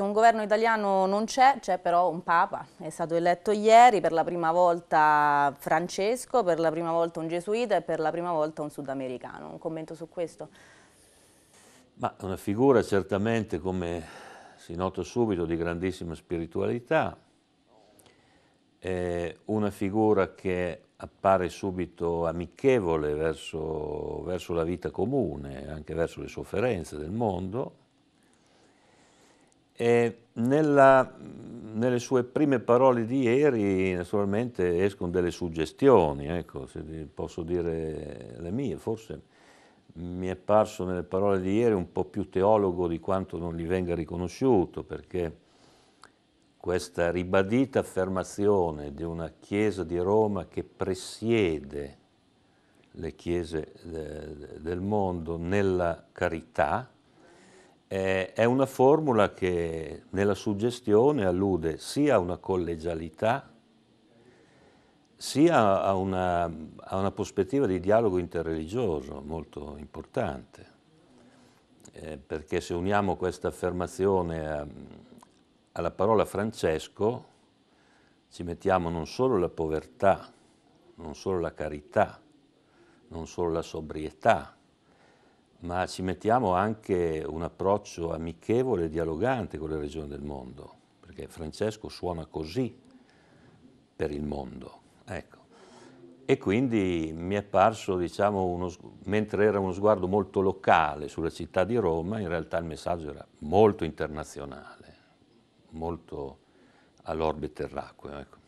grazie, un governo italiano non c'è, c'è però un Papa, è stato eletto ieri, per la prima volta Francesco, per la prima volta un gesuita e per la prima volta un sudamericano. Un commento su questo? Ma una figura certamente, come si nota subito, di grandissima spiritualità, è una figura che appare subito amichevole verso, verso la vita comune, anche verso le sofferenze del mondo, e nella, nelle sue prime parole di ieri naturalmente escono delle suggestioni, ecco, se posso dire le mie, forse mi è parso nelle parole di ieri un po' più teologo di quanto non gli venga riconosciuto, perché questa ribadita affermazione di una Chiesa di Roma che presiede le chiese del mondo nella carità, eh, è una formula che nella suggestione allude sia a una collegialità, sia a una, a una prospettiva di dialogo interreligioso molto importante, eh, perché se uniamo questa affermazione a, alla parola Francesco, ci mettiamo non solo la povertà, non solo la carità, non solo la sobrietà, ma ci mettiamo anche un approccio amichevole e dialogante con le regioni del mondo, perché Francesco suona così per il mondo. Ecco. E quindi mi è parso, diciamo, uno, mentre era uno sguardo molto locale sulla città di Roma, in realtà il messaggio era molto internazionale, molto all'orbe terracqueo. Ecco.